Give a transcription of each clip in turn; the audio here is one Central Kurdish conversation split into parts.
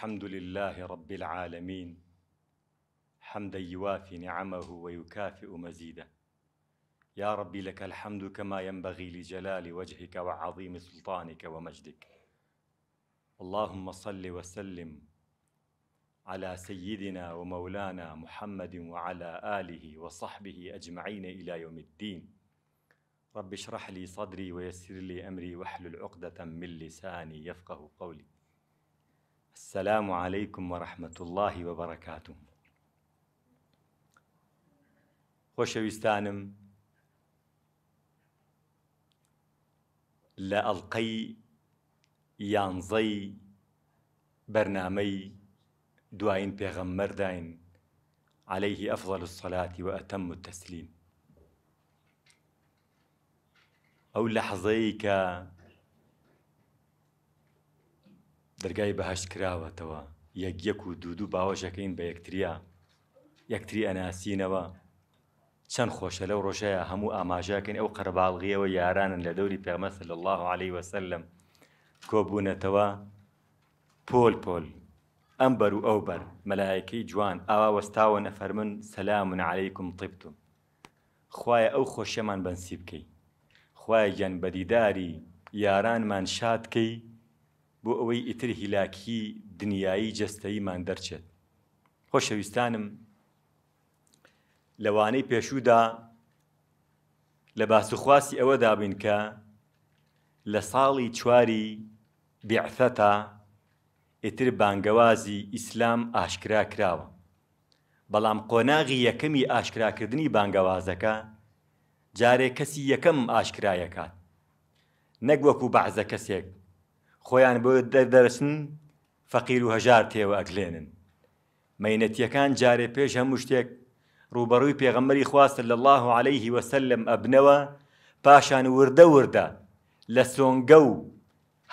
الحمد لله رب العالمين حمدا يوافي نعمه ويكافئ مزيده يا ربي لك الحمد كما ينبغي لجلال وجهك وعظيم سلطانك ومجدك اللهم صل وسلم على سيدنا ومولانا محمد وعلى آله وصحبه أجمعين إلى يوم الدين رب اشرح لي صدري ويسر لي أمري واحلل عقدة من لساني يفقه قولي السلام عليكم ورحمة الله وبركاته خۆشەویستانم لە لا ألقي بەرنامەی برنامي دوائن عليهەیهی ئەفضل عليه أفضل الصلاة وأتم التسليم أو لحظيك دەرگای بەهشت کراوەتەوە یەک یەک و دوودوو باوەژەکەین بە یەکتریا یەکتری ئەناسینەوە چەند خۆشە لەو ڕۆژەیە هەموو ئاماژاکەن ئەو قەرباڵغیەوە یارانن لە دەوری پێمەسە لە الله عليه وسلم کۆبوونەتەوە پۆل پۆل ئەم بەر و ئەو بەر مەلایەکەی جوان ئاوا وەستاوە نەفەرمن سەلامون عەلەیکم طیبتم خوایە ئەو خۆشیەمان بەنسی بکەی خوایە گەن بەدیداری یارانمان شادکەی بۆ ئەوەی ئیتر هیلاکی دنیایی جستەییمان دەرچێت خۆشەویستانم لەوانەی پێشودا لە باسوخواسی ئەوە دابین کە لە ساڵی چواری بیعفەتا ئیتر بانگەوازی ئیسلام ئاشکرا کراوە بەڵام قۆناغی یەکەمی ئاشکراکردنی بانگەوازەکە جارێک کەسی یەکەم ئاشکرایەکات نەک وەکو بەعزە کەسێک خۆیان بۆ دەردەرسن فەقیر و هەژار تێوە ئەکلێنن مەینەتیەکان جارێ پێش هەموو شتێک ڕوبەڕووی پێغەمەری خواستە لە الله عليه وسلم ئەبنەوە پاشان وردە وردە لە سۆنگە و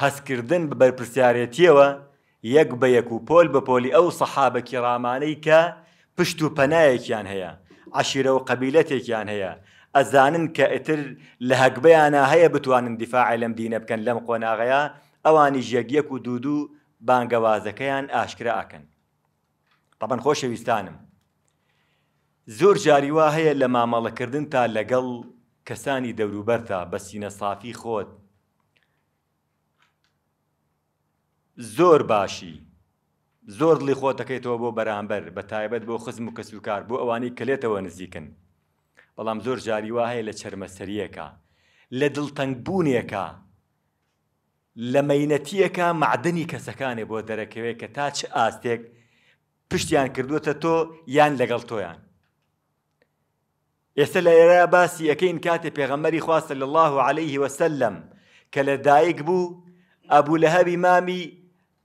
هەستکردن بە بەرپرسیارەتیەوە یەک بە یەک و پۆل بە پۆلی ئەو سەحابە کیڕامانەی کە پشت و پەنایەکیان هەیە عشیرە و قەبیلەتێکیان هەیە ئەزانن کە ئتر لە هەکبیانە هەیە بتوانن دیفاع لەم دینە بکەن لەم قۆناغەیە ئەوانی ژێگیەک و دوودوو بانگەوازەکەیان ئاشکرا ئەکەن تەبەن خۆشەویستانم زۆر جاریوا هەیە لە مامەڵەکردن تا لەگەڵ کەسانی دەوروبەرتا بە سینە سافی خۆت زۆر باشی زۆر دڵی خۆتەکەیتەوە بۆ بەرامبەر بە تایبەت بۆ خزم و کەسوکار بۆ ئەوانەی کلێتەوە نزیکن بەڵام زۆر جاریوا هەیە لە چەرمەسەریەکە لە دڵتەنگبوونیەکە لە مەینەتیەکە معدنی کەسەکانێ بۆ دەرەکەوێت کە تا چ ئاستێک پشتیان کردوتە تۆ یان لەگەڵ تۆیان ئێستا لە ئێرە باسی ئەەکەین کاتێ پێغەمەری خواستە لە الله عليه وسلم کە لە دایک بوو ئەبوو لە هەبی مامی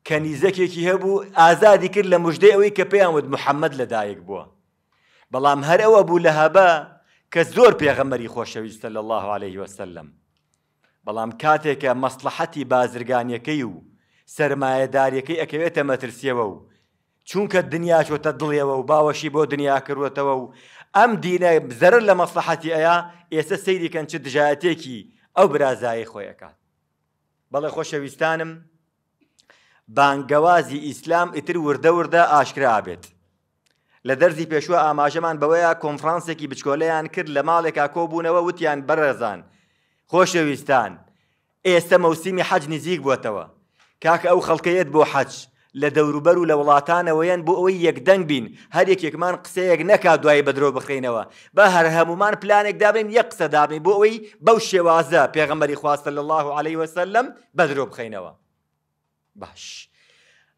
کەنیزەکێکی هەبوو ئازادی کرد لە مژدەی ئەوەی کە پێیان وت محەممەد لە دایک بووە بەڵام هەر ئەوە بوو لە هەبە کە زۆر پێغەمەری خۆشەویستە لە الله عليه وسلم بەڵام کاتێکە مەسلحەتی بازرگانیەکەی و سرمایهداریەکەی ئەکەوێتە مەترسیەوە و چونکە دنیا چۆتە دڵیەوە و باوەشی بۆ دنیا کردوێتەوە و ئەم دینە زەرر لە مەسلحەتی ئەیە ئێستا سەیریکەن چ دژایەتێکی ئەو برازایی خۆیەکات بەڵێ خۆشەویستانم بانگەوازی ئیسلام ئیتر وردە وردە ئاشکرا بێت لە دەرزی پێشوە ئاماژەمان بەوەیە کۆنفرانسێکی بچکۆلەیان کرد لە ماڵێکا کۆبوونەوە وتیان بەڕێزان خۆشەویستان ئێستا مەوسیمی حەج نزیک بووتەوە کاکە ئەو خەڵکەیەت بۆ حەج لە دەوروبەر و لە وڵاتانەوەیان بۆ ئەوەی یەکدەنگ بین هەر یەکێکمان قسەیەک نەکا دوای بەدرۆ بخینەوە بە هەر هەمومان پلانێک دابین یەک قسە دابین بۆ ئەوەی بەو شێوازە پێغەمەری خواستە لە الله عليه وسلم بەدرۆ بخینەوە باش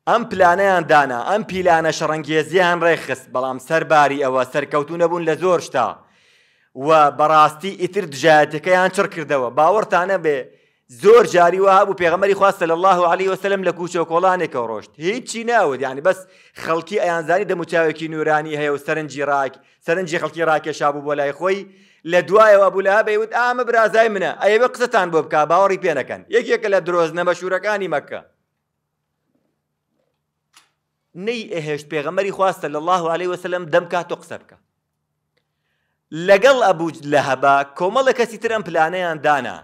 ئەم پلانەیان دانا ئەم پیلانە شەڕەنگێزیان ڕێخست بەڵام سەرباری ئەوە سەرکەوتونەبوون لە زۆر شتا و بەڕاستی ئیتر دژاتەکەیان چڕ کردەوە باوەڕتانە بێ زۆر جاری وە هەبوو پێغەمەری خواستە لە الله علی وسلم لە کوچە کۆڵانێکەوە ڕۆشت هیچی ناوت ینی بەس خەڵکی ئەیانزانی دەموچاوێکی نورانی هەیە و سەرنجی ڕاک سەرنجی خەڵکی ڕاکێشابوو بۆ لای خۆی لە دوایەوە بوولا بەیوت ئامە برازای منە ئەیبە قسەتان بۆ بکە باوەڕی پێنەکەن یەکێکە لە درۆزنە بەشوورەکانی مەکە نەی ئەهێشت پێغەمەری خواستە لە الله عليه وسلم دەم کات تۆ قسە بکە لەگەڵ ئەبوو لە هەبا کۆمەڵە کەسی ترم پلانەیان دانا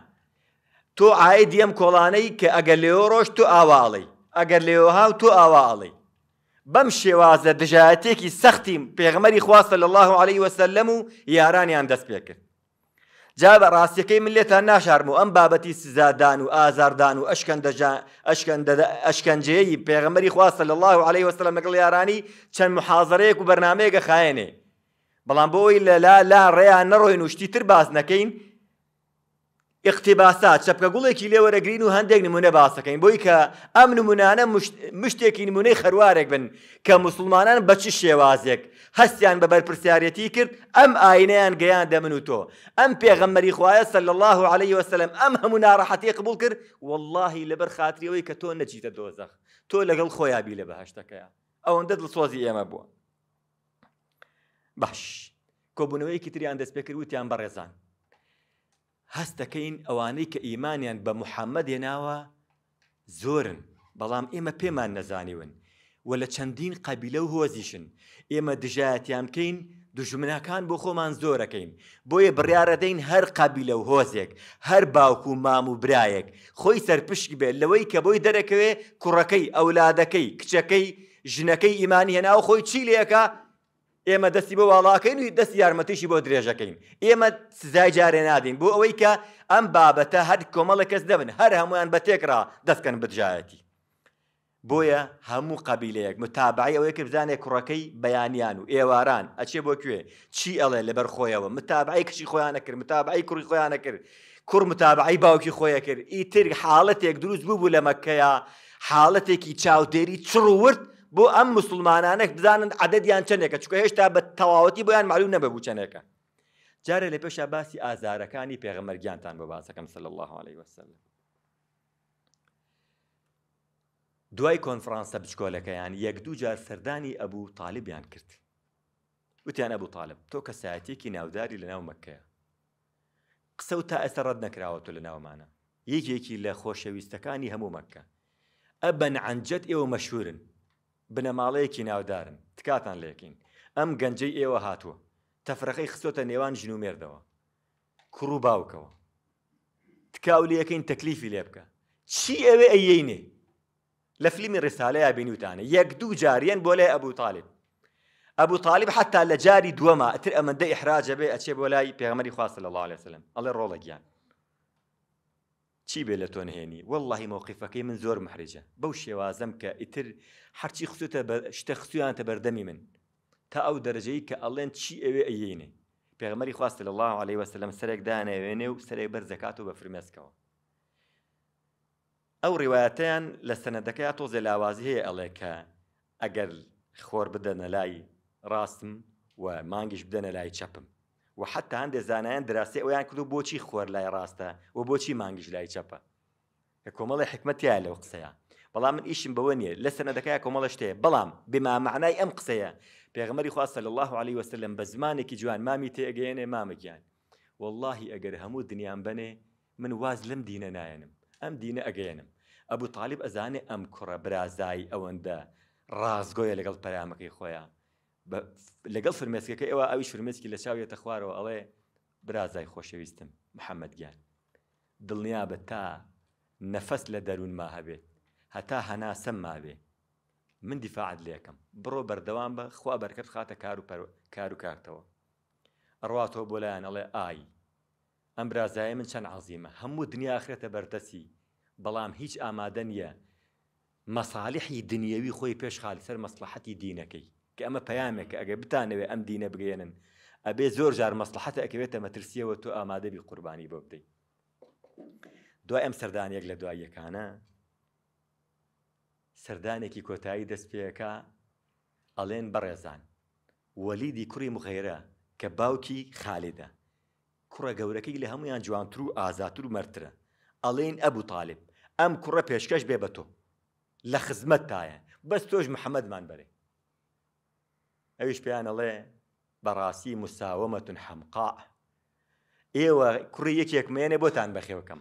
تۆ ئاە دیەم کۆڵانەی کە ئەگەر لێۆ ڕۆژ تو ئاواڵی ئەگەر لێوە هاو تو ئاواڵی بەم شێوازە دژایەتێکی سەختی پێغمەری خواستە لە الله عليه وسلم و یارانیان دەست پێ کرد جا بە ڕاستیەکەی ملێتان ناشارم و ئەم بابەتی سزادان و ئازاردان و ئەشکەنجەیە پێغمەری خواستە لە الله عليه وسلم لەگەڵ یارانی چەند محازرەیەک و بەرنمەیەگە خاێنێ بەڵام بۆی لە لا لا ڕێیان نەڕۆین وشتی تر باز نەکەین اقتیباسات چەپکە گوڵێکی لێوەرەگرین و هەندێک نمونە باسەکەین بۆی کە ئەم نمونانە مشتێکی نمونەی خەروارێک بن کە مسلمانان بەچ شێوازێک هەستیان بە بەرپرسیارەتی کرد ئەم ئاینەیان گەیان دەمن و تۆ ئەم پێغەممەری خوایە سەل الله عليه وسلم ئەم هەموو ناڕەحەتی قبول کرد واللهی لەبەر خاتریەوەی کە تۆ نەچیتە دۆزەخ تۆ لەگەڵ خۆیابی لە بەهشتەکەیە ئەوەندە دڵسۆزی ئێمە بووە باش کۆبوونەوەیکی تریان دەستپێکرد وتیان بەڕێزان هەستەکەین ئەوانەی کە ئیمانیان بە محەممەد هێناوە زۆرن بەڵام ئێمە پێمان نەزانیون و لە چەندین قەبیلە و هۆزیشن ئێمە دژایەتیان بکەین دژمنەکان بۆ خۆمان زۆرەکەین بۆیە بڕیاەدەین هەر قەبیلە و هۆزێک هەر باوک و مام و برایەک خۆی سەرپشک بێت لەوەی کە بۆی دەرەکەوێ کوڕەکەی ئەولادەکەی کچەکەی ژنەکەی ئیمانی هێنا و خۆی چیلەکە ئێمە دەستی بۆ واڵاکەین و دەست یارمەتیشی بۆ درێژەکەین ئێمە سزای جارێ نادین بۆ ئەوەی کە ئەم بابەتە هەر کۆمەڵە کەس دەبن هەر هەمویان بە تێکرا دەستکەن بجایەتی بۆیە هەموو قبیلەیەک متابعی ئەوەیە کە بزانێ کوڕەکەی بەیانیان و ئێواران ئەچێ بۆ کوێ چی ئەڵێ لەبەر خۆیەوە متابعی کچی خۆیانە کرد متابعی کوڕی خۆیانە کرد کوڕ متابعی باوکی خۆیە کرد ئیتر حاڵەتێک دروست بوو بوو لە مەکەیە حاڵەتێکی چاودێری چڕورد بۆ ئەم مسلمانانەك بزانن عددیان چنێکە چکە هێشتا بە تەواوەتی بۆیان معلوم نەبە بچەنێکە جارە لە پێشە باسی ئازارەکانی پێغەمەرگیانتان بە باسەکەم سل الله عليه وسلم دوای کۆنفرانسە بچکۆلەکەیان یەک دوو جار سەردانی ئەبوو تاالبیان کرد وتیان ئەبوو تاالب تۆ کە سایەتێکی ناوداری لە ناو مەکەیە قسە و تا ئێستا ڕەت نەکراوە تۆ لە ناومانە یەکێکی لە خۆشەویستەکانی هەموو مەکە ئەبەن عنجەت ئێوە مەشورن بنەماڵەیەکی ناودارن تکاتان لێکین ئەم گەنجەی ئێوە هاتووە تەفرەقەی خستۆتە نێوان ژن و مێردەوە کوڕ و باوکەوە تکاولیەکەین تەکلیفی لێ بکە چی ئەوێ ئەیینێ لە فلیمی ڕسالەیە بینوتانە یەک دوو جاریان بۆ لای ئەبوو تاالب ئەبوو تاالب حتا لە جاری دووەمە ئەتر ئەمەندە ئحراجە بێ ئەچێ بۆ لای پێغمەری خواستە لە الله عليه وسلم ئەڵێ ڕۆڵە گیان چی بێ لە تۆ نهێنی واللهی مۆقیفەکەی من زۆر محرجە بەو شێوازم کە ئیتر هەرچی خستە شتە خستویانتە بەردەمی من تا ئەو دەرجەی کە ئەڵێن چی ئەوێ ئەینێ پێغمەری خواستە لە الله عليه وسلم سەرێک دانەوێنێ و سەرێک بەرزەکات و بە فرمێسکەوە ئەو ڕیواەتیان لە سەنەدەکەی تۆ زەلاوازی هەیە ئەڵێ کە ئەگەر خۆر بدەنە لای ڕاستم و مانگیش بدەنە لای چەپم و حتا هەندێک زانایان دراسی ئەویان کرد و بۆچی خۆر لای ڕاستە و بۆچی مانگیش لای چەپە کە کۆمەڵی حکمتیا لەو قسەیە بەڵام من ئیشم بەوە نیە لە سەنەدەکەی کۆمەڵە شتەیە بەڵام بمامەعنای ئەم قسەیە پێغمەری خواستە لە الله عليه وسلم بە زمانێکی جوان مامی تێگەێنێ مامەگیان واللهی ئەگەر هەموو دنیان بنێ من واز لەم دینە نایەنم ئەم دینە ئەگەێنم ئەبوو تاالب ئەزانێ ئەم کوڕە برازایی ئەوەندە ڕازگۆیە لەگەڵ پەرامەکەی خۆیان لەگەڵ فرمێسکەکە ئێوە ئەوی فرمێسکی لە چاوێتە خوارەوە ئەڵێ برازای خۆشەویستم محەممەد گیان دڵنیا بە تا نەفەس لە دەروون ما هەبێت هەتا هەنا سەم ماوێ من دیفاعت لێکم بڕۆ بەردەوام بە خوا بەرکرد خاتە کار و کار و کارتەوە ڕاتەوە بۆ لایەن ئەڵێ ئای ئەم برازایە من چەند عزیمە هەموو دنیا خرێتە بەردەسی بەڵام هیچ ئامادە نیە مەساالحی دنیاوی خۆی پێش خالی سەر مەسلحەتی دینەکەی کە ئەمە پەیامێکە ئەگە بتانەوێ ئەم دینە بگەێنن ئەبێ زۆر جار مەسلحەتە ئەکەوێتە مەترسیەوە تۆ ئامادەبی قوربانی بۆ بدەیت دوای ئەم سەردانێک لە دواییەکانە سەردانێکی کۆتایی دەستپێەکە ئەڵێن بەڕێزان وەلیدی کوڕی مغێرە کە باوکی خالێدە کوڕە گەورەکەی لە هەمویان جوانتر و ئازاتور و مەرترە ئەڵێن ئەبوو تاالب ئەم کوڕە پێشکەش بێ بە تۆ لە خزمەت تایە بەس تۆش محەممەدمان بەرێ ئەویش پێیان ئەڵێ بەڕاستی مساومەتون حەمقا ئێوە کوڕی يك مێنێ بوتان بەخێوەکەم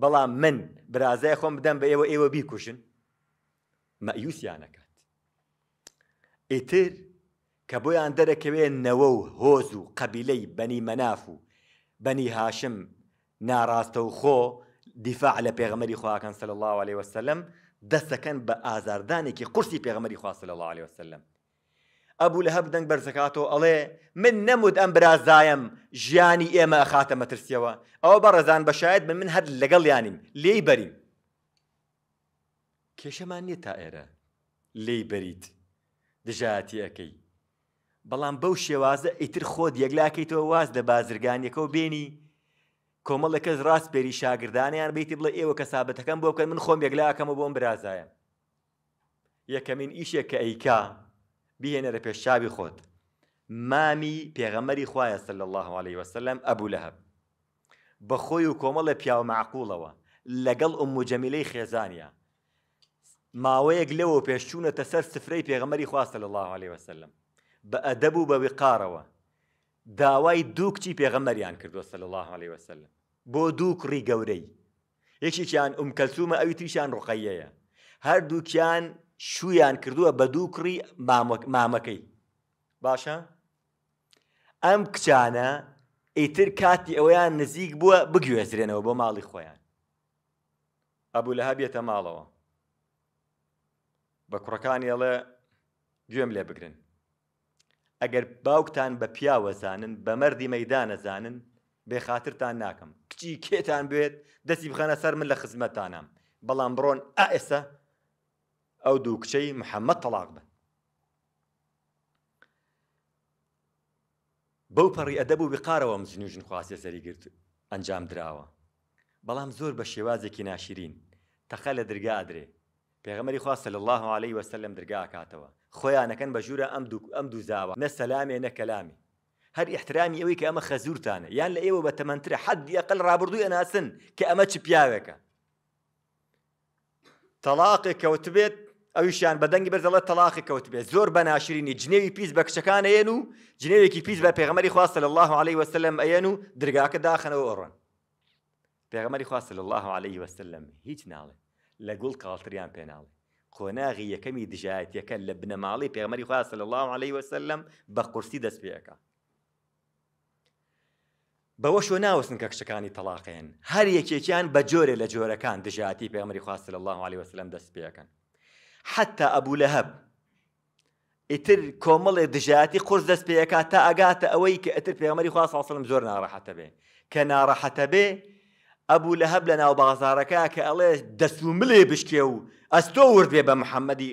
بلا من برازي خوم بدن بە ئێوە بيكوشن مأيوس مەیوسیانەکات ئیتر کە بۆیان دەرەکەوێنەوە و هۆز و قەبیلەی بەنی مەناف و هاشم ناراستو خو دفاع على بيغمري پێغمەری كان صلى الله عليه وسلم دەستەکەن بە كي قرسي بيغمري خوا صلى الله عليه وسلم ئەبوو لە هەب دەنگ بەرزەکاتەوە ئەڵێ من نەمود ئەم برازایم ژیانی ئێمە ئەخاتە مەترسیەوە ئەوە بەڕێزان بەشاید بن من هەر لەگەڵیانیم لێی بەریم کێشەمان نییە تا ئێرە لێی بەریت دژاتی ئەەکەی بەڵام بەو شێوازە ئیتر خۆت یەکلاکەیتەوە واز لە بازرگانیەکەەوە بێنی کۆمەڵەکە ڕاست پێری شاگردانیان بیتی بڵێ ئێوە کەسابەتەکەم بۆ بکەن من خۆم یەکلاکەمە بۆم برازایە یەکەمین ئیشێک کە ئەیکا بهێنەرە پێشچوی خۆت مامی پێغەمەری خوایە سل الله عليه وسلم ئەبوو لەهب بەخۆی و کۆمەڵە پیاوە معقوڵەوە لەگەڵ ئەموجەمیلەی خێزانیا ماوەیەک لەوە پێشچوونەتە سەر سفرەی پێغەمەری خواستە لە الله عليه وسلم بە ئەدەب و بەوی قارەوە داوای دووکچی پێغەمەریان کردووە سل الله عليه وسلم بۆ دوو کوڕی گەورەی یەکێکیان ئوم کەلسومە ئەوی تریشان ڕقەیەیە هەردووکیان شویان کردووە بە دوو کڕی مامەکەی باشە؟ ئەم کچانە ئیتر کاتی ئەویان نزیک بووە بگوێزرێنەوە بۆ ماڵی خۆیان ئەبوو لە هەبێتە ماڵەوە بە کوڕەکانی ئەڵێ گوێم لێ بگرن ئەگەر باوکتان بە پیاوەزانن بە مەردی مەدانەزانن بێ خاطرتان ناکەم کچی کێتان بێت دەستی بخەنە سەر من لە خزمەتانم بەڵام بڕۆن ئائێسە ئەو دوو کچەی محەممەد تەلاق بن بەو پەڕی ئەدەب و بقارەوە مزنوژن خواستە سەریگرت ئەنجام دراوە بەڵام زۆر بە شێوازێکی ناشرین تەخە لە دررگادرێ پێغەمەری خواستە لە الله عليه وسلم دررگاکاتەوە خۆیانەکەن بە ژوورە ئەم دوو زاوە نە سەلامێ نەکەلامی هەر احترامی ئەوەی کە ئەمە خەزورتانە یان لە ئێوە بە تەمەندترە حەدی ئەقل ڕابردووی ئەناسن کە ئەمە چ پیاوێکە تەلاقێک کەوتبێت ئەویشیان بەدەنگی بەرزەڵە تەلاقیکەوت بێت زۆر بەناشرینی جنێوی پیس بە کچەکانەیەن و جنێوێکی پیس بە پێغمەری خواستە لە الله عليه وسلم ئەەن و درگاکە داخەنەوە ئۆڕن پێغمەری خواستە لە الله عليه وسلم هیچ ناڵێ لە گوڵ کاڵتریان پێناڵێ قۆناغی یەکەمی دژایەتەکە لە بنەماڵی پێغمەری خواستە لە الله عليه وسلم بە قورسی دەست پێەکە بەوە شۆ ناوەستن کە کشەکانی تەلاقێن هەر یەکێکیان بە جۆرێ لە جۆرەکان دژاتی پێمەری خواست لە الله عليه وسلم دەست پێەکەن حتا ئەبوو لە هەب ئیتر کۆمەڵێ دژاتی قرس دەست پێەکە تا ئەگاتە ئەوەی کە ئەتر پێمەری خوا ساسلم زۆر ناڕەحەتە بێ کە ناڕەحەتە بێ ئەبوو لە هەب لە ناو بازارەکە کە ئەڵێ دەسوملێ بشکێ و ئەستۆ ورد بێ بە محەممەدی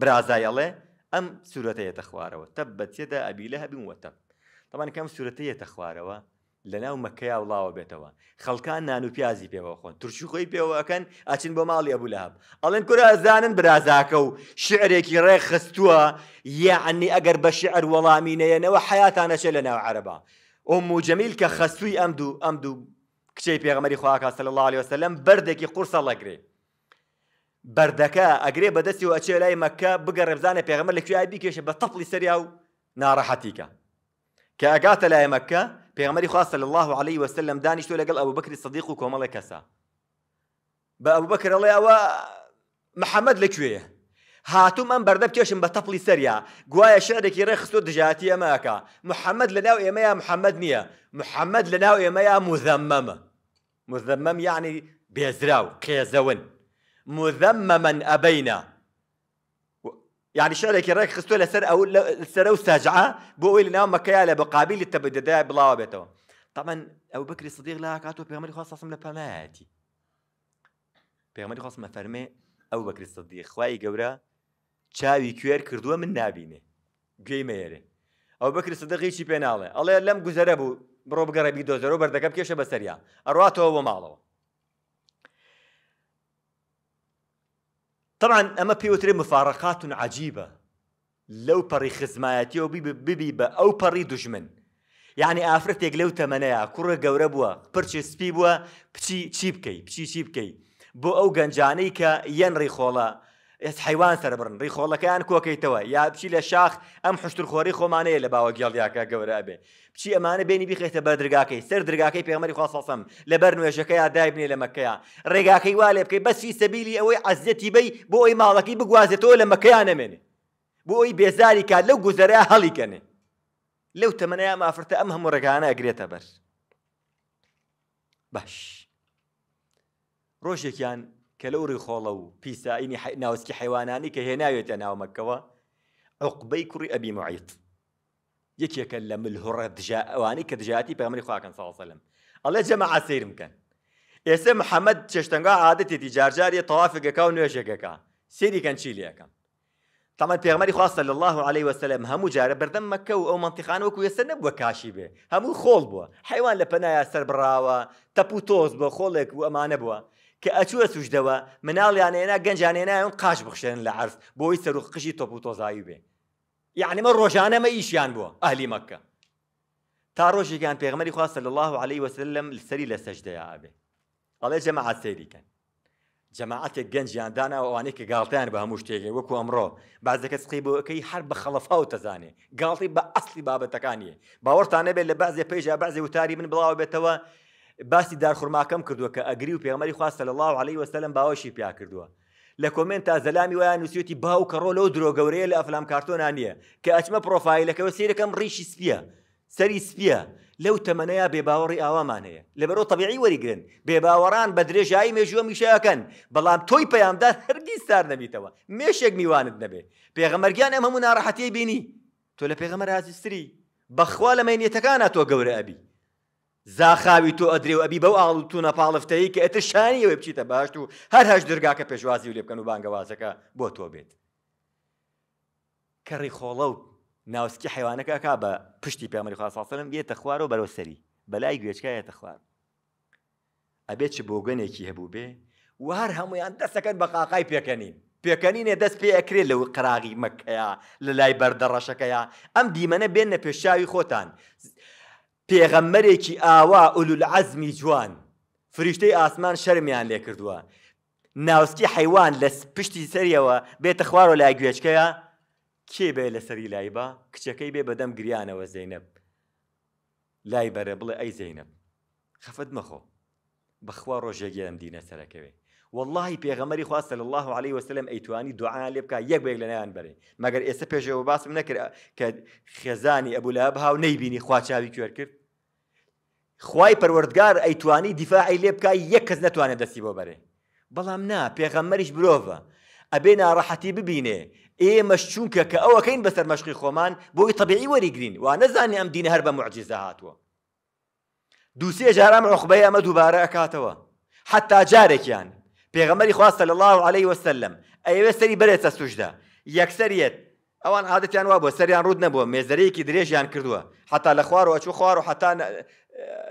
برازایەڵێ ئەم سوورەتە یەتە خوارەوە تەب بەچێدا ئەبی لە هەبین وەتە تەمان کەم سوورەتە یەتە خوارەوە لە ناو مەکەیا وڵاوە بێتەوە خەڵکان نان و پیازی پێوە خۆن تورکی خۆی پێوەکەن ئاچین بۆ ماڵی ئەبولاب ئەڵێن کورازانن برازاکە و شعرێکی ڕێ خستووە یعنی ئەگەر بە شعر وەڵامینەیەنەوە حیاتانەچێت لە ناو عەرەبا ئۆ موجەمیل کە خستووی ئەم دوو ئەم دوو کچەی پێغمەری خواکە سە لە لاڵی وسلم بەردێکی قورسە لەگرێ بەردەکە ئەگرێ بەدەستی و ئەچێ لای مەکە بگە ڕێبزانە پێغمە لە کوی بیکێشە بە تەپڵی سەریا و ناڕەحەتیکە کە ئەگاتە لای مەکە في خوا خاصة الله عليه وسلم داني لەگەڵ ئەو أبو بكر الصديق کۆمەڵی الله كسا ئەو بكر الله محەممەد محمد لكوية هاتوم بەردە بردب بە تەپڵی سريا گوایە شعرك ڕێخستۆ دژاتی جاتي أماكا محمد ناو ئێمەیە يا محمد نيا محمد ناو ئێمەیە يا مذمم مذمم يعني بيزراو قێزەون مذمما أبينا يعني شو رايك رايك خستو لا سر او سر او ساجعة بقول انا ما كيالا بقابيل التبدد بلا بيتو طبعا ابو بكر الصديق لا كاتو بيغمر خاص اسم لفماتي بيغمر خاص ما فرمي ابو بكر الصديق خوي جورا تشاوي كير كردو من نابيني جيميري ابو بكر الصديق شي بيناله الله يلم جزر ابو برو بقرا بيدو زرو بردك بكيش بسريا ارواتو ومالو طبعا ئەمە پێوترێ مفاارقاتون عجیبە لەو پەڕی خزمایەتیەوە ببی بە ئەو پەڕی دژمن یعنی ئافرەتێک لەو تەمەنەیە کوڕە گەورە بووە پرچێ سپی بووە پچی چی بکەی پچی چی بکەی بۆ ئەو گەنجانەی کە یەنڕی خۆڵە حیوان سەربرن ڕی خۆڵەکەیان کۆکەیتەوە یا بچی لە شاخ ئەم حشتخۆری خۆمانەیە لە باوە گیاڵیاکە گەورە ئەبێ بچی ئەمانە بینی بخێتە بە درگاکەی سەر درگاکەی پێمەری خواستسەم لە بەر نوێژەکەی دایبنێ لە مەکەیە ڕێگاکەی وا لێ بکەی بەسی سەبیلی ئەوەی عزیەتی بی بۆ ئەوی ماڵەکەی بگوازێتەوە لە مەکەیان نەمێنێ بۆ ئەوی بێزاری کا لەو گوزەرە هەڵیکەنێ لەو تەمەنەیە مافرتە ئەم هەموو ڕێگانە ئەگرێتە بەر باش ڕۆژێکیان كالوري خالو في سايني حي... ناوسكي حيواناني كي كهنا يتنا ومكة عقبي كري أبي معيط يكي يكلم الهرة جاء واني كدجاتي بغمري خواه صلى الله عليه وسلم الله جمع سير مكان إيسا محمد ششتنقا عادتي تي جارجاري طوافق كاو نوشق سيري كان شيلي كان طبعا بيغمري خاص صلى الله عليه وسلم همو جاري بردم مكة أو منطقة وكو يسنب وكاشي به همو خول بوا حيوان لبنايا سر تابوتوز تبو بوا خولك وأمانة بوا کە ئەچووە سوشدەوە مناڵیانێنا گەنجانێنایون قاش بخشێن لە عرف بۆی سەر و قشی تۆپ و تۆزایی بێ یعنیمە ڕۆژانەمە ئیشیان بووە ئەهلی مەکە تا ڕۆژێکیان پێغمەری خواستە لە الله عليه وسلم سەری لە سەجدەیابێ ئەڵێ جەمەعات سەیریکەن جەماعاتێک گەنجیان دانا ئەوانەیە کە گاڵتیان بە هەموو شتێکی وەکو ئەمڕۆ بازەکە سقی بۆەکەی هەر بە خەڵفا و تەزانێ گاڵتی بە ئەسلی بابەتەکانیە باوەڕتانە بێت لە بازێ پێیژە بازێ وتاری من بڵاو بێتەوە باسی دارخورماکەم کردووە کە ئەگری و پێغمەری خواستە لە الله عليه وسلم باوەشی پیا کردووە لە کۆمنت تا زەلامی وایان نووسیوتی باو کەڕۆ لەو درۆگەورەیە لە ئەفلام کارتۆنا نییە کە ئەچمە پرۆفایلەکەەوە سیرەکەم ڕیشی سپیە سەری سپیە لەو تەمەنەیە بێباوەڕی ئاوامان هەیە لە بەرەو تەبیعی وەریگرن بێباوەڕان بە درێژایی مێژووە میشەکەن بەڵام تۆی پەیامدا هەرگیز سار نەبیتەوە مێشێک میوانت نەبێ پێغەمەرگیان ئەم هەموو ناڕەحەتی بینی تۆ لە پێغەمە رازیستری بەخوا لە مەینێتەکانە تۆ گەورە ئەبی زاخاوی تۆ ئەدرێ و ئەبی بەو ئاڵ و توونە پاڵفتەیە کە ئەتە شانی ئەوێ بچیتە باشت و هەر هەش دەرگاکە پێشوازی و لێ بکەن و بانگەوازەکە بۆ تۆ بێت کەڕی خۆڵە و ناوسکی حیوانەکە کا بە پشتی پێمەری خواسەڵم بێتە خوار و بەرەوسەری بەلای گوێچکایەتە خوار ئەبێت چ بۆگەنێکی هەبوو بێ و هەر هەمویان دەستەکەن بە قاقای پێکەنین پێکەنینێ دەست پێ ئەکرێت لەو قراغی مەکەیە لە لای بەردەڕەشەکەیە ئەم دیمەنە بێنە پێشاوی خۆتان پێغەممەرێکی ئاوا ئولول عەزمی جوان فریشتەی ئاسمان شەرمیان لێ کردووە ناوسکی حیوان لە پشتی سەریەوە بێتە خوارۆ لای گوێچکەیە کێ بێ لە سەری لایبا کچەکەی بێ بەدەم گریانەوە زینب لای بەرە بڵێ ئەی زینب خەفت مەخۆ بەخوا ڕۆژێگەیان دینە سەرەکەوێ واللهی پێغەمەری خواست لە الله عليه وسلم ئەیتوانی دوعاان لێ بکە یەک بێک لەلایەن بەرێ مەگەر ئێستا پێشەوە باسم نەکرد کە خێزانی ئەبوو لە بەهاو نەیبینی خواچاوی کوێر کرد خی پەروەردگار ئەیتوانی دیفاعی لێ بکای یەک کەس نتوانێت دەستی بۆ بەرێ بەڵام نا پێغەممەریش برۆڤە ئەبێ ناڕەحەتی ببینێ ئێمەش چونکە کە ئەوەکەین بەسەر مەشقی خۆمان بۆی تەبیعی وەریگرین وا نەزانێ ئەم دینە هەر بە معجزە هاتووە دووسێ جارام ڕخبەی ئەمە دووبارە ئەکاتەوە حتا جارێکیان پێغەمەری خواستە لە الله عليه وسلم ئەیوێ سەری بەرێت سە سوشدا یەکسەرێت ئەوان عادەتیان وا بۆ سەریان ڕوود نەبووە مێزەرەیەکی درێژیان کردووە حتا لە خوار و ئەچوو خوار و حتا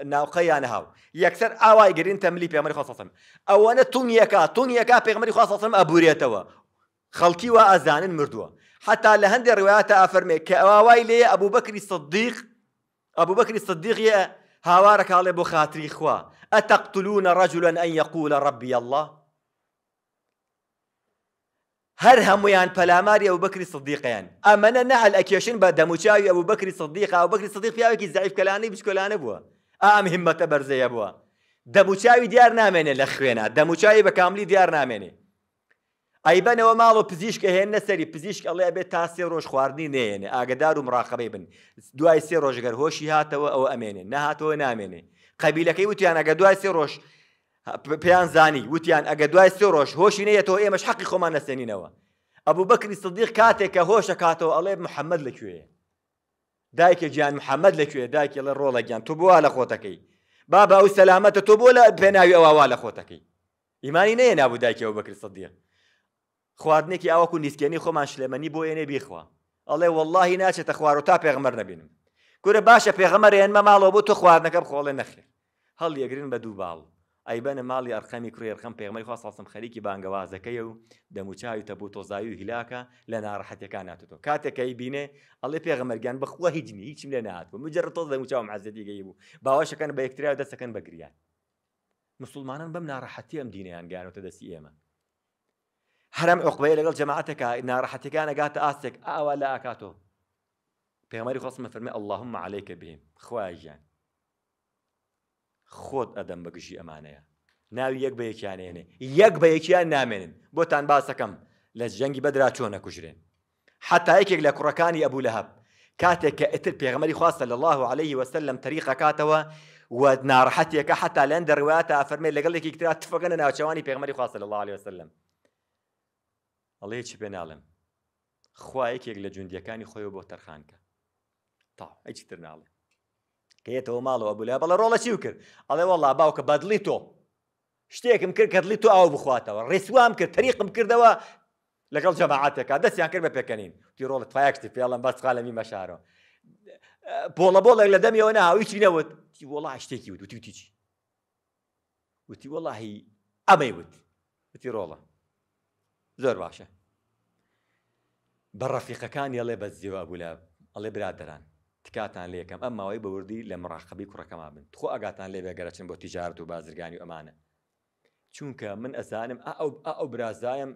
ناوقي يا نهاو يكثر اوا يقرين تملي بيغمري خاصة او انا تونيكا تونيكا بيغمري خاصة ابو ريتوا خلقي وازان مردوا حتى لهند الروايات افرمي كاوايلي ابو بكر الصديق ابو بكر الصديق يا هاوارك على ابو خاطري اخوا اتقتلون رجلا ان يقول ربي الله هر همو يعني يا ابو بكر الصديق يعني اما انا نعل اكيشن بعد ابو بكر الصديق ابو بكر الصديق في اوكي ضعيف كلاني بش كلاني بوا ئام هیمەتە بەرزەیە بووە دەموچاوی دیار نامێنێ لە خوێنە دەموچاوی بە کاملی دیار نامێنێ ئەیبەنەوە ماڵ و پزیشکە هێن نەسەری پزیشک ئەڵێ بێت تا سێ ڕۆژ خواردنی نێنێ ئاگدار و مراقبەی بن دوای سێ ڕۆژگەر هۆشی هاتەوە ئەوە ئەمێنێ نەهاتەوە نامێنێ قەبیلەکەی وتیان ئەگە دوای سێ ڕۆژ پێیان زانی وتیان ئەگە دوای سێ ڕۆژ هۆشی نەیەەوە ئێمەش حەقی خۆمان نەسێنینەوە ئەبوو بەکری سدیق کاتێک کە هۆشە کاتەوە ئەڵێ محەممەد لەکوێیە دایکێ گیان محەممەد لەکوێ دایکێ لە ڕۆڵە گیان تو بووە لە خۆتەکەی بابا ئەو سەلامەتە تۆ بۆ لە پێناوی ئەووا لە خۆتەکەی ئیمانی نەیە نابوو دایکەوە بەکرسە دیە خواردنێکی ئاوەکو نیسکێنی خۆمان شلێمەنی بۆ ئێنێ بیخوا ئەڵێ واللهی ناچێتە خوار و تا پێغمەر نەبینم کورە باشە پێغەمەرێن مەماڵەوە بۆ تۆ خواردنەکە بخۆڵێ نەخێ هەڵ یەگرن بە دوو باڵ ئەیبەنە ماڵی ئەرخەمی کوڕی ئەرخەم پێغمەی خواستم خەریکی بانگەوازەکەی و دەموچاویتە بوو تۆزاوی و هیلاکە لە ناڕەحەتەکان ناتۆ کاتێکەکەی بینێ ئەڵێ پێغەمەرگیان بەخوە هیچنی هیچم لێ ناتبوو مجرڕ تۆ دەموچاوم حەزەتیگەی بوو باوەشەکەن بە یەکتریا دەستەکەن بەگریان مسلمانان بەم ناڕەحەتی ئەم دینیان گیانۆتە دەستی ئێمە هەرم عقبەیە لەگەڵ جەماعەتەکە ناڕەحەتەکانە گاتە ئاستێک ئاوا لە ئاکاتۆ پێغمەری خۆستمە فەرمێ اللهم عليك بهم خواژیان خۆت ئەدەم بەگژی ئەمانەیە ناوی یەک بە یەکیانێنێ یەک بە یەکیان نامێنن بۆتان باسەکەم لە جەنگی بەدرا چۆن نەکوژرێن حتا یەکێک لە کوڕەکانی ئەبوو لەهب کاتێک کە ئتر پێغمەری خواستە لە الله عليه وسلم لەم تریقە کاتەوە و ناڕحەتێکە حتا لەن دەڕواتە ئەفەرمێ لەگەڵێکی کترا تفەکەنە ناوچەوانی پێغمەری خواستە لە الله عليه وسلم ئەڵێ چی پێ ناڵم خوا یەکێک لە جوندیەکانی خۆی بۆ تەرخانکە تا ئەچی تر ناڵێ کەیتەوە ماڵەوە الله والله باوك چی کرد ئەڵێ وڵا أو بخواته تۆ شتێکم کرد کەدلی دوا لقال جماعتك هذا سيان تریقم کردەوە تي رولا دەستیان تي بە بس تی مي مشاره بولا بولا قالەمی مەشارەوە بۆڵە بۆڵێک لە نوت تي والله تی وڵا شتێکی وت وتی چی وتی وەڵاهی ود وت رولا زور باشا باشە كان ڕەفیقەکان یەڵێ بەزیێوە بوولا الله برادران تکاتان لێکەم ئەم ماوەی بەوردی لە مڕاقبی کوڕەکەما بن تخۆ ئەگاتان لێ بێگەرەچن بۆ تیجارت و بازرگانی و ئەمانە چونکە من ئەزانم ئەو برازایم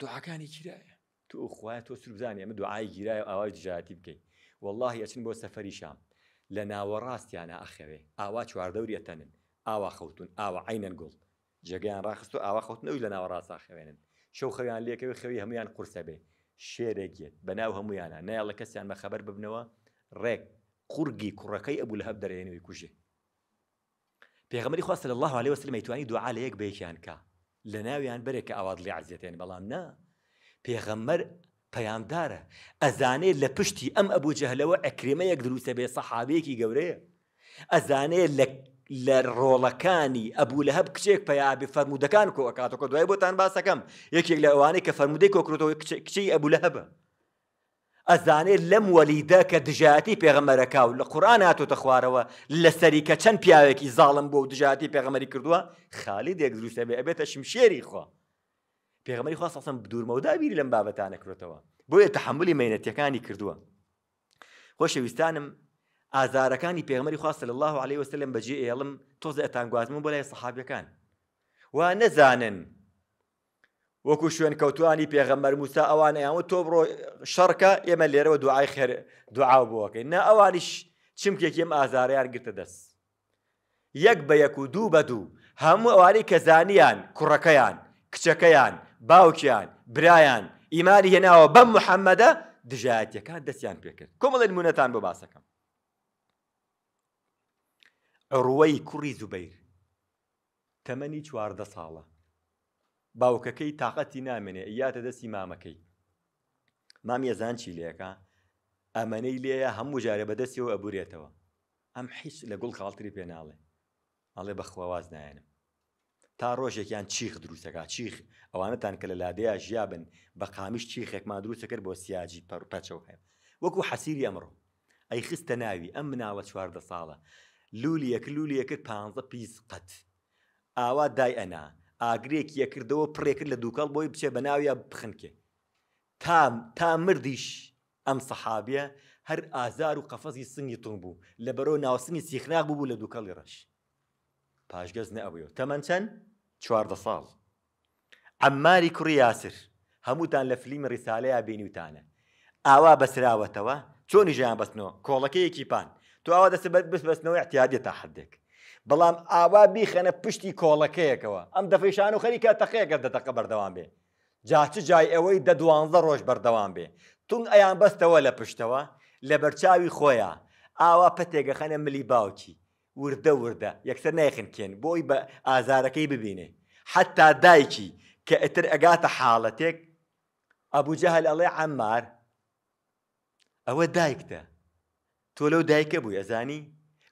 دوعاکانی گیرایە تو ئەوخوایە تۆ سوبزانانی ئەمە دوعای گیرایە ئاوای تجارەتی بکەین والله ئەچن بۆ سەفەری شام لە ناوەڕاستیانە ئەخەوێ ئاوا چواردەوریەتەنن ئاوا خەوتون ئاوە عینەن گوڵ جگەیان ڕاخست و ئاوا خەوتنەوەی لە ناوەڕاستە خەوێنن شەو خەویان لێکەوە خەوی هەمویان قورسە بێ شێرێکێت بەناو هەمویانە نایڵە کەسیان بە خەبەر ببنەوە ڕێک قورگی کوڕەکەی ئەبوو لە هەب دەرێنەوەی کوژێ پێغمەری خواست لە الله عليه وسلم توانی دوعا لە یەک بەیەکیان کا لە ناویان بەرێک کە ئاوادلی عزیەتێن بەڵام نا پێغەمەر پەیامدارە ئەزانێت لە پشتی ئەم ئەبوو جەهلەوە ئەکرێمە یەک دروستە بێ سەحابەیەکی گەورەیە ئەزانێت لە لە ڕۆڵەکانی ئەبوو لە هەب کچێک پەیابی فەرمودەکان کۆ ئەکاتەکە دوای بۆتان باسەکەم یەکێک لە ئەوانەی کە فەرمودەی کۆکرۆتەوە کچی ئەبوو لە هەبە ئەزانێت لەم وەلیدە کە دژاتی پێغەمەرەکە و لە قورآان هاتۆتە خوارەوە لە سەریکە چەند پیاوێکی زاڵم بۆ دژاتی پێغەمەری کردووە خالی دێک دروستە بێ ئەبێتە شمشێری خۆ پێغمەری خوا سەسم بدورمەودابیری لەم بابەتانە کرێتەوە بۆیە تحملی مینەتیەکانی کردووە خۆشەویستانم ئازارەکانی پێغمەری خواستە لە الله عليه وسلم بەجێ ئێڵم تۆز ئەتانگوازم بۆ لای سەحابەکان وا نەزانن وەکو شوێن کەوتوانی پێغەمبەر موسا ئەوان ئەیانوە تۆ بڕۆ شەڕکە ئێمە لێرەوە دوعای خێر دوعاو بووەکەین نا ئەوانیش چمکێک ئێمە ئازاریان گرتە دەست یەک بە یەک و دوو بە دوو هەموو ئەوانەی کە زانیان کوڕەکەیان کچەکەیان باوکیان برایان ئیمانی هێناوە بەم محەممەدە دژایەتیەکان دەستیان پێکرد کۆمەڵێن مونەتان بۆ باسەکەم ڕوەی کوڕی زوبەیر تەمەنی چواردە ساڵە باوکەکەی تااقەتی نامێنێ یاتە دەستی مامەکەی مام ێزان چی لێەکە ئەمەەی لێە هەموو جارە بەدەستیەوە ئەبورێتەوە ئەم هیچ لە گوڵ خاڵتری پێناڵێ ئەڵێ بەخواواز نایەنم تا ڕۆژێکیان چیخ دروستەکە چیخ ئەوانەتان کە لە لادەیە ژیابن بە قامیش چیخێکمان دروستەکرد بۆ سیاجی پەڕپەچەوە هەیە وەکو حەسیری ئەمڕۆ ئەی خستە ناوی ئەم مناوە چواردە ساڵە لولیەک لولیەکرد پانزە پیس قەت ئاوا دای ئەنا ئاگرێکیە کردەوە پڕێکرد لە دووکەڵ بۆی بچێ بە ناویە بخنکێ تام تا مردیش ئەم سەحابە هەر ئازار و قەفەزی سنگی تون بوو لە بەرەو ناوسنی سیخناق بوو لە دووکەڵی ڕەش پاشگەز نەبووە تەمەەن چەند چواردە ساڵ ئەماری کوڕی یاسر هەمووتان لە فلیمە ریسالەیە بینیوتانە ئاوا بەسراوەتەوە چۆنی ژیان بەستنەوە کۆڵەکەیەکی پان تو ئەوە دەست بس بەستنەوەی احتیادی تا حدێک بەڵام ئاوا بیخەنە پشتی کۆڵەکەیەکەوە ئەم دەفەیشان و خەریکە تەقەیەکە دەتەقە بەردەوام بێ جاچ جای ئەوەی دە دوانزە ڕۆژ بەردەوام بێ تون ئەیان بەستەوە لە پشتەوە لە بەرچاوی خۆیان ئاوا پەتێگە خەنە ملی باوکی وردە وردە یەکسەر نایخنکێن بۆی بە ئازارەکەی ببینێ حتا دایکی کە ئەتر ئەگاتە حاڵەتێک ئەبوجهل ئەڵێ عەمار ئەوە دایکتە تۆ لەو دایکە بوو ئەزانی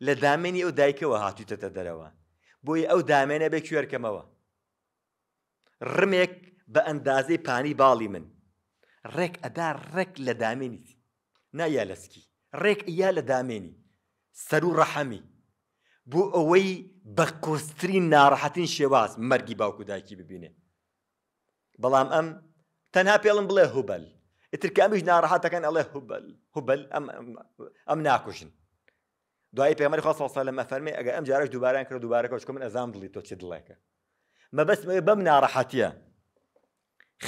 لە دامێنی ئەو دایکەوە هاتوتەتە دەرەوە بۆی ئەو دامێنە بێ کوێرکەمەوە ڕمێک بە ئەندازەی پانی باڵی من ڕێک ئەدا ڕێک لە دامێنیت نایا لەسکی ڕێک یا لە دامێنی سەر و ڕەحەمی بۆ ئەوەی بە قرستترین ناڕەحەتین شێواز مەرگی باوکوداکی ببینێ بەڵام ئەم تەنها پێڵم بڵێ هوبەل ئتر ئەمیش أم ئەڵێ هوبل ئەم ناکوشن دوای پێمەری خوا سا لەمە فەرمی ئەگە ئەم جارش دووباران کرد دووبارەکەش من ئەزان دڵی تۆ چ دڵێکە مەبەستمەوەی بەم ناڕەحەتیە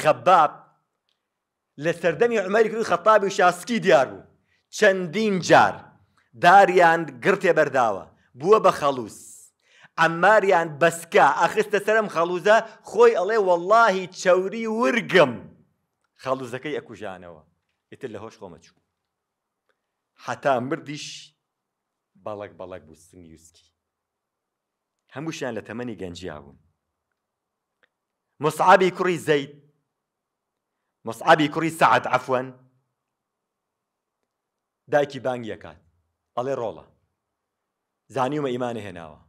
خەباب لە سەردەمی عمەری کرد خەتابی شاسکی دیار بوو چەندین جار داريان گرتێ بەرداوە بو بخلوس عمار يعني بسكا اخست سەرم خلوزه خوي الله والله تشوري ورقم خاڵوزەکەی ئەکوژانەوە ئتر لە هۆش خۆمەچوو حتا مردیش بەڵک بەڵک بوو سنیوسکی هەمووشیان لە تەمەنی گەنجیا بوون مسعابی کوڕی زەید مسعابی کوڕی سعد عفوەن دایکی بانگیەکان ئەڵێ ڕۆڵە زانیومە ئیمانە هێناوە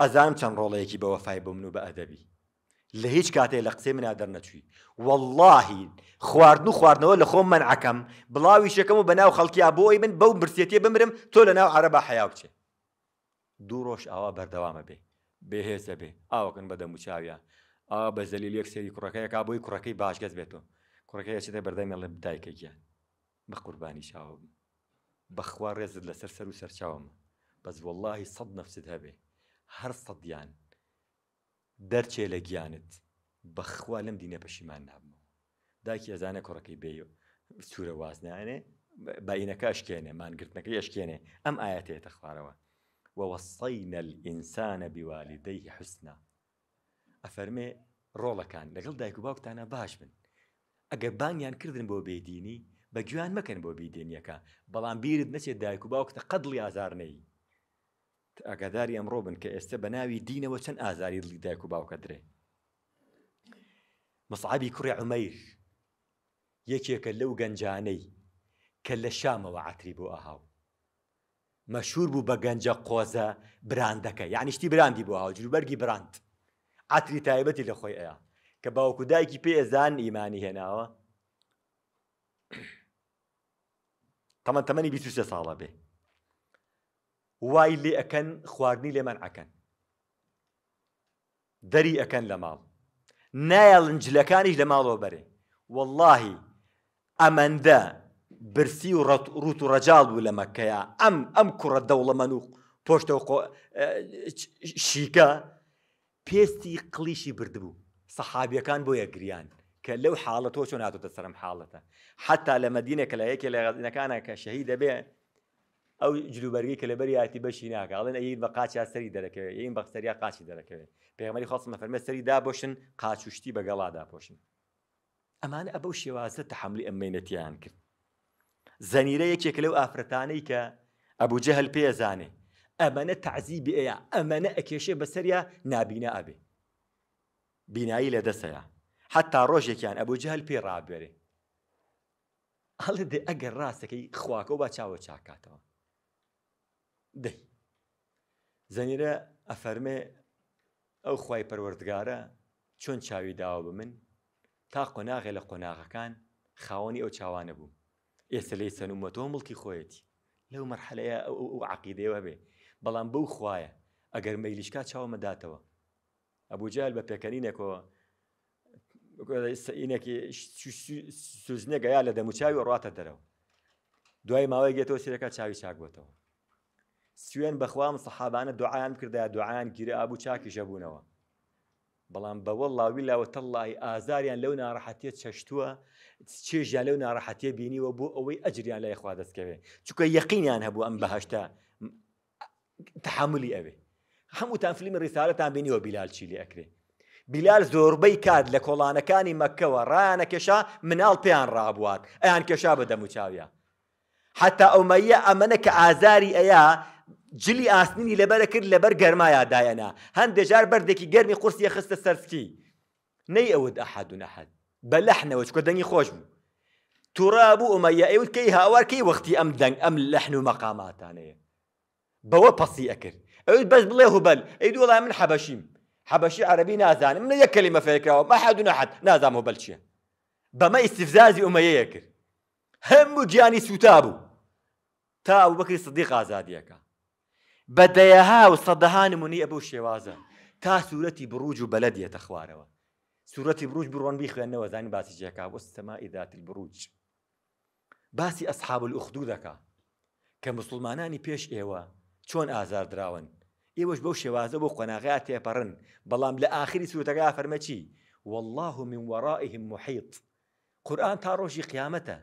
ئەزان چەند ڕۆڵەیەکی بەوەفای بوومن و بە ئەدەبی لە هیچ کاتێ لە قسەی منە دەرنەچوی واللهی خواردن و خواردنەوە لە خۆم من عەکەم بڵاوی شەکەم و بەناو خەڵکییا بۆی من بەو برسێتی بمرم تۆ لە ناو عەرەبا حیا بچێ دوو ڕۆژ ئاوا بەردەوامە بێ بێهێزە بێ ئاوەکن بە دەموچاویە ئا بە زەلیل یەک سری کوڕەکەیەکە بۆی کوڕەکەی باشگەز بێتەوە کوڕەکەی چێتە بەردەمێڵێ دایکەگیان بە قوربانی چاوم بەخوا ڕێزت لەسەر سەر و سەرچاوم بەس واللهی سەد نەفست هەبێ هەر سەدیان دەرچێ لە گیانت بەخوا لەم دینە پەشیمان نابمەوە داکی ئەزانە کوڕەکەی بێ سوورە وازنانێ باینەکە شکێنێ مانگرتنەکە یشکێنێ ئەم ئاەتێتە خوارەوە وەوەسەینە ئینسانە بیوالیدەی حستنا ئەفەرمێ ڕۆڵەکان لەگەڵ دایک و باوکتانە باش بن ئەگەر بانیان کردن بۆ بێدینی بە گویان مەکەن بۆ بیدێنیەکە بەڵام بیرت نەچێت دایک و باوکتە قەدڵی ئازارنەی ئاگاداری ئەمڕۆ بن کە ئێستا بە ناوی دینەوە چەند ئازاری دڵی دایک و باوکە درێ مەسعبی کوڕی عمەیر یەکێکە لەو گەنجانەی کە لە شامەوە عاتری بۆ ئاهاو مەشهور بوو بە گەنجە قۆزە براندەکە یعنیشتی براندی بۆ هاو جلوبەرگی براند ئاتری تایبەتی لە خۆی ئەیە کە باوەکو دایکی پێ ئێزان ئیمانی هێناوە تەمەەن تەمەنی 23 ساڵە بێ وای لێ ئەەکەن خواردنی لێمان ئەەکەن دەری ئەەکەن لە ماڵ نایەڵنجلەکانیش لە ماڵەوە بەرێ واللهی ئەمەندە برسی و ڕوت و ڕەجاڵ بوو لە مەکەیە ئەم ئەم کوڕە دەوڵەمەن و پۆشتە شیکە پێستی قلیشی بردبوو سەحابیەکان بۆ یەگریان کە لەو حاڵەتەوە چۆ ناتۆتە سەرم حاڵەتە حتا لە مدینە کە لە یەکێ لە غەزینەکانە کە شەهی دەبێ ئەو جلوبەرگی کە لەبەری ئاتی بەشی ناکە ئەڵێن ئەین بە قاچیا سەری دەرەکەوێت ئەین بە سەریا قاچی دەرەکەوێت پێغمەری خاستمە فەرمە سەری دابۆشن قاچوشتی بە گەڵا داپۆشن ئەمانە ئەبەو شێوازە تحملی ئەمینەتیان کرد زەنیرە یەکێک لەو ئافرەتانەی کە ئەبوو جەهل پێزانێ ئەمەنە تعزیبی ئەیە ئەمەنە ئەکێشێ بەسەریا نابینە ئەبێ بینایی لە دەسەیە حتا ڕۆژێکیان ئەبوو جەهل پێ ڕابێرێ هەڵ دێ ئەگەر ڕاستەکەی خواکە و با چاوە چاکاتەوە دەی زەنیرە ئەفەرمێ ئەو خی پەروەردگارە چۆن چاوی داوە بە من تا قۆناغێ لە قۆناغەکان خاوەنی ئەو چاوانە بووم ئێستا لی سەنومەتەوە مڵکی خۆیەتی لەو مەرحەلەیە ئەو عقیدەوە بێ بەڵام بەو خویە ئەگەر مەلیشکا چاوەمەداتەوە ئەبووجال بە پێکەنینێکەوە ئینێکی سوزنێک گەیا لە دەموچاوی ڕاتە دەرەوە دوای ماوەی گێتەوە سیرەکە چاوی چاکبووتەوە سوێن بەخوام سەحابانە دوعایان کردای دوعایان گیرە ئابوو چاکیشە بوونەوە بەڵام بەوە لاوی لاوە تەڵی ئازاریان لەو ناڕەحەتێت چەشتووە چێژیان لەو ناڕەحەتێ بینیوە بۆ ئەوەی ئەجریان لای خوا دەستکەوێ چکە یەقینیان هەبوو ئەم بەهشتا تحملی ئەوێ هەمووتان فلیم ریسالەتان بینیوە بیلال چیلی ئەکرێ بیلال زۆربەی کات لە کۆڵانەکانی مەکەوە ڕایانە کێشا مناڵ پێیان ڕابوات ئەیان کێشا بە دەموچاویە حتا ئەومەیە ئەمەنە کە ئازاری ئەیە جلی ئاسمینی لەبەرە کرد لەبەر گەرمایادایەنا هەندێجار بەردێکی گەرمی قورسی خستە سەرسکی نەی ئەوت ئەحد و نەحد بە لەحنەوە چکە دەنگی خۆش بوو تووڕا بوو ئەمەە ئەوت کەی هاوار کەی وەختی ئەم دەنگ ئەم لەحن و مەقاماتانەیە بەوە پەسی ئەکرد ئەوت بەس بڵێ هوبەل ئەی دووەڵای من حەبەشیم حەبەشی عربی نازانم نە یەک کەلیمە فێکراوە مەحد و نەحد نازام هوبەل چییە بەمە ئیسیفزازی ئومەیەیە کرد هەموو گیانی سوتا بوو تا ئەو بەکری سدیق ئازادیەکە بە دەیەها و سەدەها نمونی ئەبوو شێوازە تا سوورەتی بڕوج و بەلە دێتە خوارەوە سوورەتی بروج بڕۆن بیخوێنەوە زانی باسی جێکا وە سەما ئیداتی بروج باسی ئەسحاب ئوخدوو دەکا کە مسلمانانی پێش ئێوە چۆن ئازار درراون ئێوەش بەو شێوازە بۆ قۆناغیا تێپەڕن بەڵام لە ئاخری سوورەتەکە فەرمەچی والله من وەڕائهم محیط قورآن تا ڕۆژی قیامەتە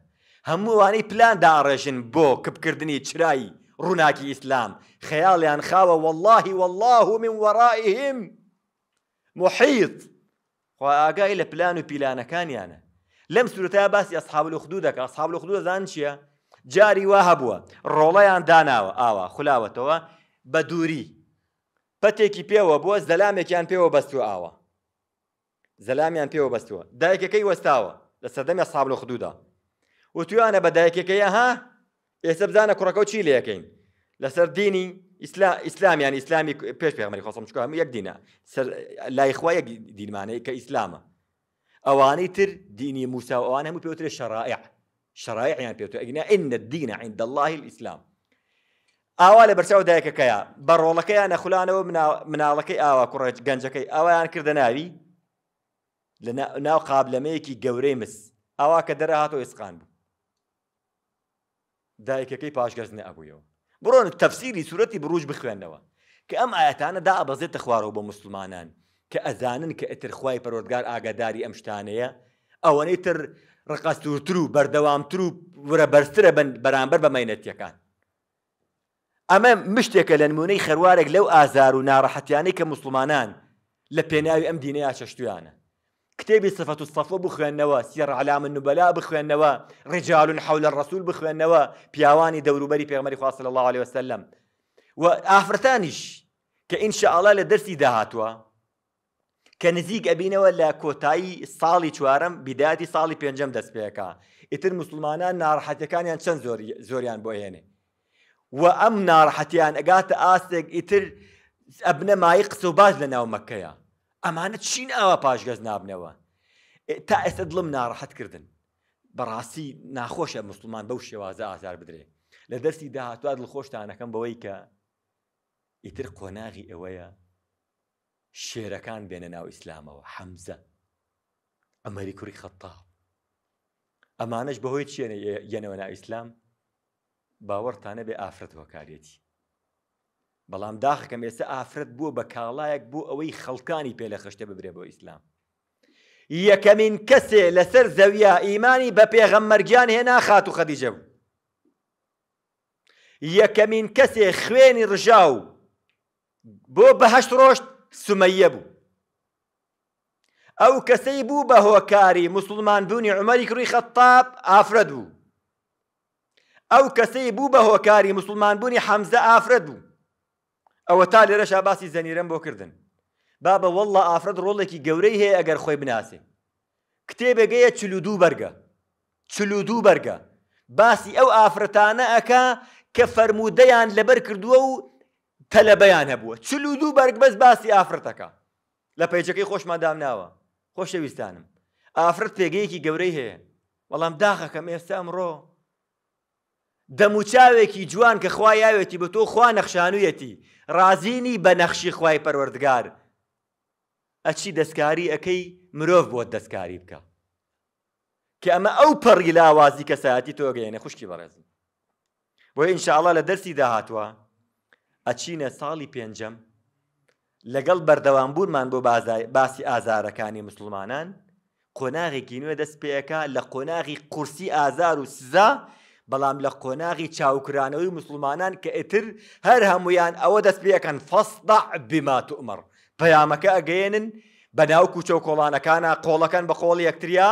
هەمووانەی پلان داڕێژن بۆ کپکردنی چرایی ڕووناکی ئیسلام خەیاڵیان خاوە واللهی والله من وەڕائهم محیط خوا ئاگای لە پلان و پیلانەکانیانە لەم سوورەتە باسی ئەسحاب لەخدوو دەکە ئەسحاب لەخدوو دەزان چییە؟ جاری وا هەبووە ڕۆڵەیان داناوە ئاوا خولاوەتەوە بە دووری پەتێکی پێوە بووە زەلامێکیان پێوە بەستو ئاوە زەلامیان پێوە بەستووە دایکەکەی وەستاوە لە سەردەمی ئەسحاب لەخدوودا وتوانە بە دایکەکەیە ها؟ ئێستا بزانە ديني چی اسلام يعني اسلامي بيش بيغ ئیسلامی خاصهم پێغمەری يا دينا سر لا اخويا یەک دين معنى كاسلام اواني تر موسى موسا مو بيوتر الشرائع شرائع يعني بيوتر ئەگنا ئن عند الله الإسلام ئاوا لە بەرچاو دایکەکەیە بە ڕۆڵەکەیان نەخولانەوە مناڵەکەی ئاوا کوڕێت گەنجەکەی ئەویان کردە ناوی لە ناو قابلەمەیەکی گەورەی مس ئەوا کە دەرهاتەوە ئسقان بوو دایکەکەی پاشگەزنە ئەبوویەوە بڕۆن تەفسیری سوورەتی بڕوج بخوێندنەوە کە ئەم ئاەتانە دا ئەبەزێتە خوارەوە بۆ مسلمانان کە ئەزانن کە ئەترخوای پەرۆردگار ئاگاداری ئەم شتانەیە ئەوەنەی تر ڕقەستورتر و بەردەوامتر و ورە بەرترە بن بەرامبەر بە مینەتیەکان ئەمە مشتێکە لە نمونەی خەروارێک لەو ئازار و ناڕەحەتیانەی کە مسلمانان لە پێناوی ئەم دینەیە چەشتویانە كتابي صفة الصفو بخوان نوا سير علام النبلاء بخوان نوا رجال حول الرسول بخوان نوا بياواني دورو بري بيغمري خواه صلى الله عليه وسلم وآفر ثانيش كإن شاء الله لدرسي دهاتوا كنزيق أبينا ولا كوتاي صالي شوارم بداية صالي بينجم دس بيكا إتر مسلمان نار حتى كان ينشن زوريان بوهيني وأم نار حتى يعني أقات آسك إتر أبنا ما يقصوا باز لنا ومكة ئەمانە چین ئەوە پاشگەز نابنەوە تا ئێستا دڵم ناڕەحەتکردن بەڕاستی ناخۆشە مسلمان بەو شێوازە ئازار بدرێ لە دەستی داهاتوار دڵخۆشتانەکەم بەوەی کە ئیتر قۆناغی ئەوەیە شێرەکان بێنە ناو ئیسلامەوە حەمزە ئەمەری کوری خەتاب ئەمانش بەهۆی چێنە یەنەوە ناو ئیسلام باوەڕتانە بێ ئافرەتەوە کارێتی بەڵام داخەکەم ئێستا ئافرەت بووە بە کاڵایەک بوو ئەوەی خەڵکانی پێ لە خشتە ببرێ بۆ ئیسلام یەکەمین کەسێ لەسەر زەویە ئیمانی بە پێغەممەرگیان هێنا خات و خەدیجە بوو یەکەمین کەسێ خوێنی ڕژاو بۆ بەهشت ڕۆشت سمەیە بوو ئەو کەسەی بوو بە هۆکاری مسلمان بوونی عمەری کڕی خەتاب ئافرەت بوو ئەو کەسەی بوو بە هۆکاری مسلمان بوونی حەمزە ئافرەت بوو ئەوە تا لێرەش باسی زەنیرم بۆ کردن با بە وەڵە ئافرەت ڕۆڵێکی گەورەی هەیە ئەگەر خۆی بناسێ کتێبێگەیە چلودوو بەرگە چلودوو بەرگە باسی ئەو ئافرەتانە ئەکا کە فەرمودەیان لەبەر کردووە و تەلەبەیان هەبووە چلودوو بەرگ بەس باسی ئافرەتەکە لە پەیجەکەی خۆشمان دامناوە خۆشەویستانم ئافرەت پێگەیەکی گەورەی هەیە بەڵام داخەکەم ئێستا ئەمڕۆ دەموچاوێکی جوان کە خوا یاوێتی بە تۆ خوا نەخشانویەتی رازینی بە نەخشی خوای پەروەردگار ئەچی دەستکاری ئەەکەی مرۆڤ بۆ دەستکاری بکە کە ئەمە ئەو پەڕی لاوازی کەسایەتی تۆگەێنە خوشکی بەڕێزم بۆی ئینشاءڵە لە دەرسی داهاتوە ئەچینە ساڵی پێنجەم لەگەڵ بەردەوامبوورمان بۆ باسی ئازارەکانی مسلمانان قۆناغێکی نوێ دەست پێەکە لە قۆناغی قورسی ئازار و سزا بەڵام لە قۆناغی چاوکرانەوەی مسلمانان کە ئیتر هەر هەمویان ئەوە دەست پێەکەن فەسدا بمات عمر پەیامەکە ئەگەێنن بە ناو کوچە کۆڵانەکانە قۆڵەکەن بە قۆڵ یەکتریا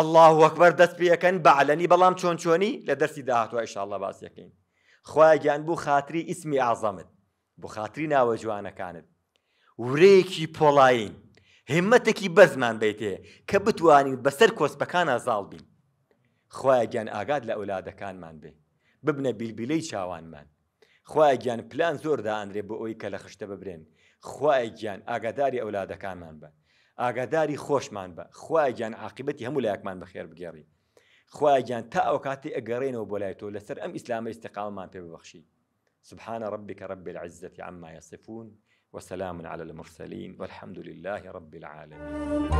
الله وەکبەر دەست پێەکەن بەعلەنی بەڵام چۆن چۆنی لە دەرسی داهاتوە ئیشاءله باسیەکەین خۆیان بوو خاتری ئیسمی ئازەمت بۆ خاتری ناوە جوانەکانت ورەیەکی پۆڵین همەتێکی بەزمان بیتێ کە بتوانین بەسەر کۆسپەکانە زاڵ بین خخوای گیان ئاگاد لە ئەولادەکانمان بێ ببنە بیلبیلەی چاوانمان خخوای گیان پلان زۆردا ئەندرێ بۆ ئەوی کە لە خشتە ببرێن خخوای گیان ئاگاداری ئەولادەکانمان بە ئاگاداری خۆشمان بە خخوای گیان عقیبەتی هەموو لایەکمان بەخێر بگەڕی خخوای گیان تا ئەو کاتی ئەگەڕێنەوە بۆ لای تۆ لەسەر ئەم ئیسلامی استقاڵمان پێ ببخشی سبحان ربك رب العزة عما يصفون وسلام على المرسلين والحمد لله رب العالمين